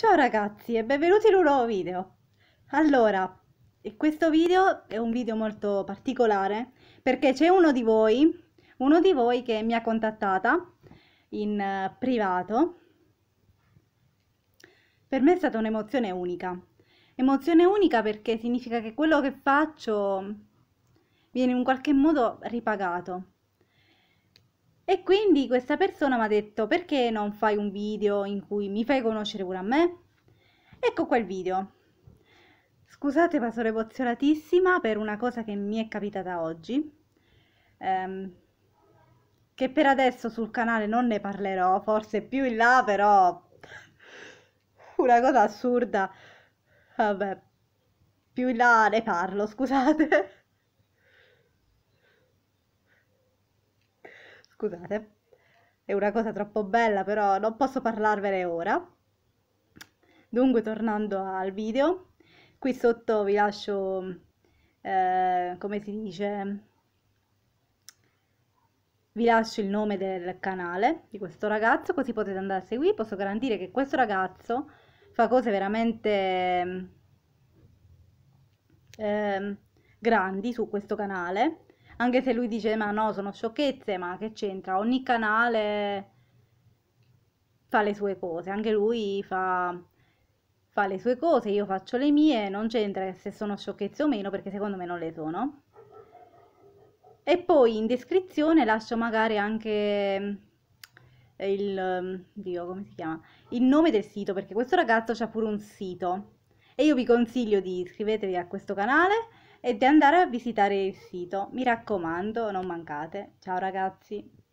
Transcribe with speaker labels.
Speaker 1: Ciao ragazzi e benvenuti in un nuovo video. Allora, questo video è un video molto particolare perché c'è uno di voi, uno di voi che mi ha contattata in eh, privato. Per me è stata un'emozione unica. Emozione unica perché significa che quello che faccio viene in qualche modo ripagato. E quindi questa persona mi ha detto perché non fai un video in cui mi fai conoscere pure a me? Ecco il video. Scusate ma sono emozionatissima per una cosa che mi è capitata oggi, ehm, che per adesso sul canale non ne parlerò, forse più in là però una cosa assurda, vabbè, più in là ne parlo, scusate. scusate, è una cosa troppo bella, però non posso parlarvene ora. Dunque, tornando al video, qui sotto vi lascio, eh, come si dice, vi lascio il nome del canale di questo ragazzo, così potete andare a seguire. Posso garantire che questo ragazzo fa cose veramente eh, grandi su questo canale anche se lui dice ma no, sono sciocchezze, ma che c'entra? Ogni canale fa le sue cose, anche lui fa, fa le sue cose, io faccio le mie, non c'entra se sono sciocchezze o meno, perché secondo me non le sono. E poi in descrizione lascio magari anche eh, il, mm, Dio, come si chiama? il nome del sito, perché questo ragazzo ha pure un sito. E io vi consiglio di iscrivervi a questo canale e di andare a visitare il sito. Mi raccomando, non mancate. Ciao ragazzi!